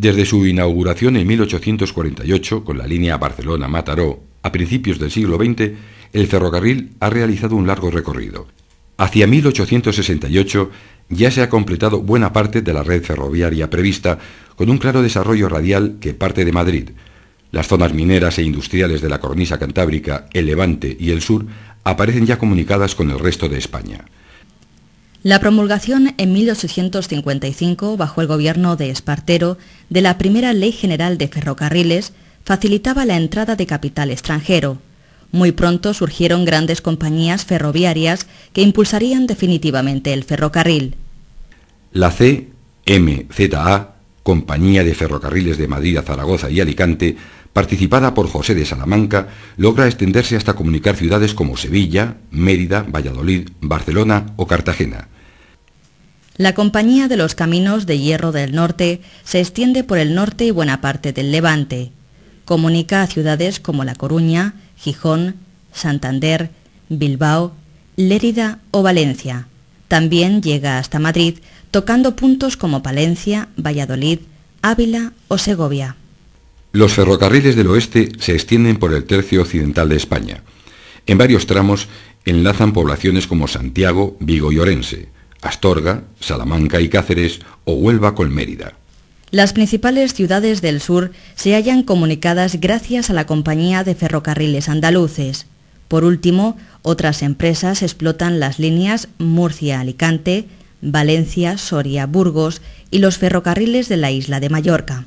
Desde su inauguración en 1848 con la línea Barcelona-Mataró, a principios del siglo XX, el ferrocarril ha realizado un largo recorrido. Hacia 1868 ya se ha completado buena parte de la red ferroviaria prevista, con un claro desarrollo radial que parte de Madrid. Las zonas mineras e industriales de la cornisa cantábrica, el Levante y el Sur aparecen ya comunicadas con el resto de España. La promulgación en 1855, bajo el gobierno de Espartero, de la primera Ley General de Ferrocarriles facilitaba la entrada de capital extranjero. Muy pronto surgieron grandes compañías ferroviarias que impulsarían definitivamente el ferrocarril. La CMZA, Compañía de Ferrocarriles de Madrid Zaragoza y Alicante, participada por José de Salamanca, logra extenderse hasta comunicar ciudades como Sevilla, Mérida, Valladolid, Barcelona o Cartagena. La Compañía de los Caminos de Hierro del Norte se extiende por el norte y buena parte del levante. Comunica a ciudades como La Coruña, Gijón, Santander, Bilbao, Lérida o Valencia. También llega hasta Madrid, tocando puntos como Palencia, Valladolid, Ávila o Segovia. Los ferrocarriles del oeste se extienden por el tercio occidental de España. En varios tramos enlazan poblaciones como Santiago, Vigo y Orense, Astorga, Salamanca y Cáceres o Huelva con Mérida. Las principales ciudades del sur se hallan comunicadas gracias a la compañía de ferrocarriles andaluces. Por último, otras empresas explotan las líneas Murcia-Alicante, Valencia-Soria-Burgos y los ferrocarriles de la isla de Mallorca.